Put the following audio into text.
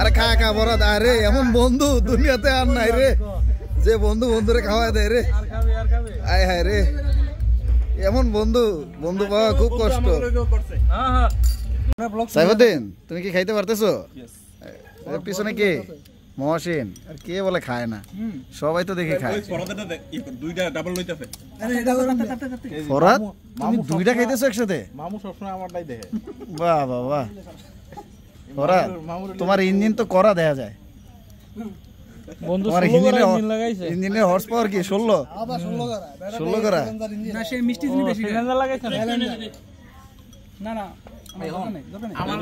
আরে খা খা বরাদ আরে এমন বন্ধু দুনিয়াতে আর নাই রে যে বন্ধু বন্ধুরে খাওয়া দেয় রে আয় হায় রে এমন বন্ধু বন্ধু পাওয়া খুব কষ্ট হ্যাঁ, হ্যাঁ। সাইফুদ্দিন তুমি কি খাইতে পারতেছো পিছনে কে মহাসিন আর কে বলে খায় না সবাই তো দেখে খায় দুইটা তুমি দুইটা খাইতেছো একসাথে বাহ বাহ বাহ তোমার ইঞ্জিন তো করা দেখা যায় ইঞ্জিনের হর্স পাওয়ার কি আমার